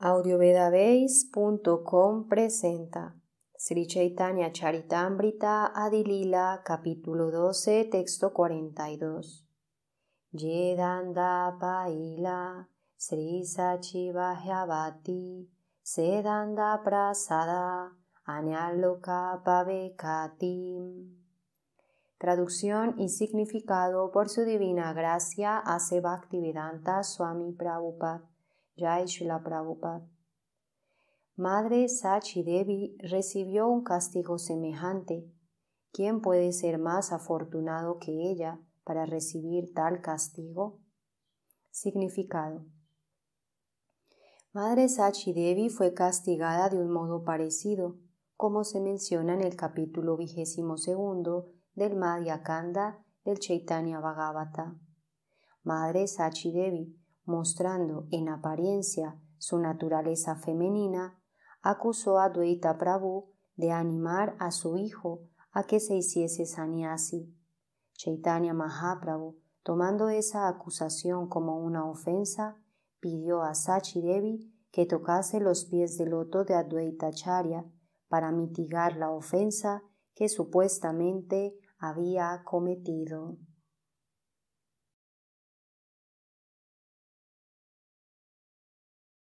audiovedabase.com presenta Sri Chaitanya Charitamrita Adilila capítulo 12 texto 42 Yedanda Paila Sri Sachivahyavati Sedanda Prasada Anyaloka Pavekatim Traducción y significado por su divina gracia hace Bhaktivedanta Swami Prabhupada Prabhupada. Madre Sachi Devi recibió un castigo semejante. ¿Quién puede ser más afortunado que ella para recibir tal castigo? Significado. Madre Sachi Devi fue castigada de un modo parecido, como se menciona en el capítulo vigésimo segundo del Kanda del Chaitanya Bhagavata. Madre Sachi Devi mostrando en apariencia su naturaleza femenina, acusó a Dwaita Prabhu de animar a su hijo a que se hiciese sannyasi. Chaitanya Mahaprabhu, tomando esa acusación como una ofensa, pidió a Sachi Devi que tocase los pies del loto de Advaita Charya para mitigar la ofensa que supuestamente había cometido.